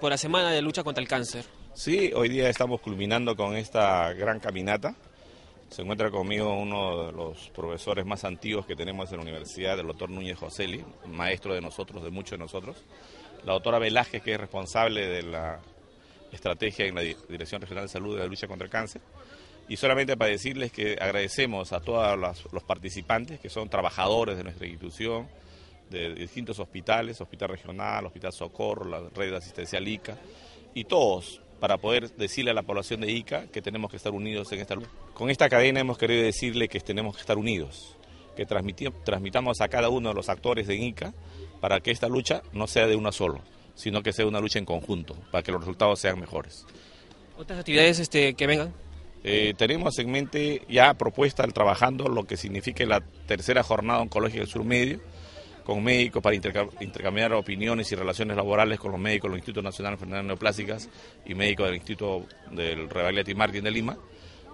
por, la semana de lucha contra el cáncer. Sí, hoy día estamos culminando con esta gran caminata. Se encuentra conmigo uno de los profesores más antiguos que tenemos en la universidad, el doctor Núñez Joseli, maestro de nosotros, de muchos de nosotros. La doctora Velázquez, que es responsable de la estrategia en la Dirección Regional de Salud de la lucha contra el cáncer. Y solamente para decirles que agradecemos a todos los participantes, que son trabajadores de nuestra institución, de distintos hospitales, Hospital Regional, Hospital Socorro, la red asistencial ICA, y todos para poder decirle a la población de ICA que tenemos que estar unidos en esta lucha. Con esta cadena hemos querido decirle que tenemos que estar unidos, que transmitamos a cada uno de los actores de ICA para que esta lucha no sea de uno solo, sino que sea una lucha en conjunto, para que los resultados sean mejores. ¿Otras actividades este, que vengan? Eh, tenemos en mente ya propuesta, trabajando lo que signifique la tercera jornada oncológica del sur medio, con médicos para intercambiar opiniones y relaciones laborales con los médicos del Instituto Nacional de Neoplásticas y médicos del Instituto del Revaliati Martín de Lima,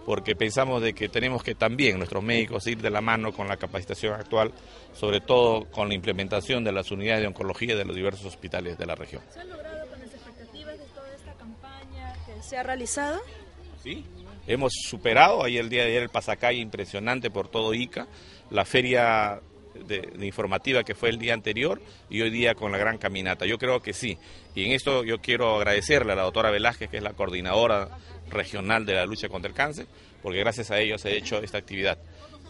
porque pensamos de que tenemos que también nuestros médicos ir de la mano con la capacitación actual, sobre todo con la implementación de las unidades de oncología de los diversos hospitales de la región. ¿Se han logrado con las expectativas de toda esta campaña que se ha realizado? Sí, hemos superado, ahí el día de ayer el pasacalle impresionante por todo Ica, la feria de, informativa que fue el día anterior y hoy día con la gran caminata. Yo creo que sí. Y en esto yo quiero agradecerle a la doctora Velázquez, que es la coordinadora regional de la lucha contra el cáncer, porque gracias a ellos se ha hecho esta actividad.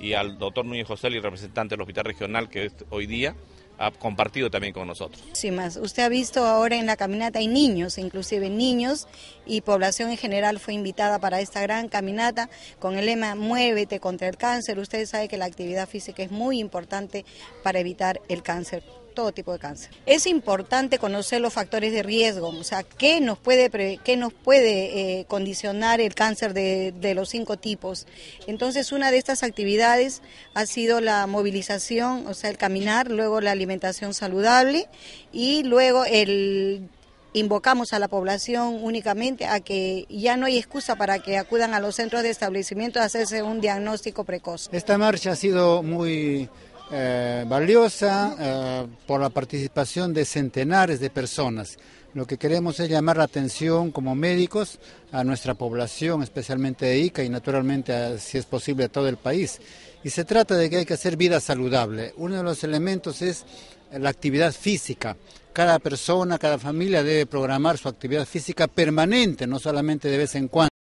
Y al doctor Núñez José, el representante del Hospital Regional, que es hoy día ha compartido también con nosotros. Sí, más. Usted ha visto ahora en la caminata hay niños, inclusive niños y población en general fue invitada para esta gran caminata con el lema Muévete contra el cáncer. Usted sabe que la actividad física es muy importante para evitar el cáncer todo tipo de cáncer. Es importante conocer los factores de riesgo, o sea, qué nos puede, nos puede eh, condicionar el cáncer de, los cinco tipos. Entonces, una de estas actividades ha sido la movilización, o sea, el caminar, luego la alimentación saludable y luego el invocamos a la población únicamente a que ya no hay excusa para que acudan a los centros de establecimiento a hacerse un diagnóstico precoz. Esta marcha ha sido muy eh, valiosa eh, por la participación de centenares de personas. Lo que queremos es llamar la atención como médicos a nuestra población, especialmente de Ica y naturalmente, si es posible, a todo el país. Y se trata de que hay que hacer vida saludable. Uno de los elementos es la actividad física. Cada persona, cada familia debe programar su actividad física permanente, no solamente de vez en cuando.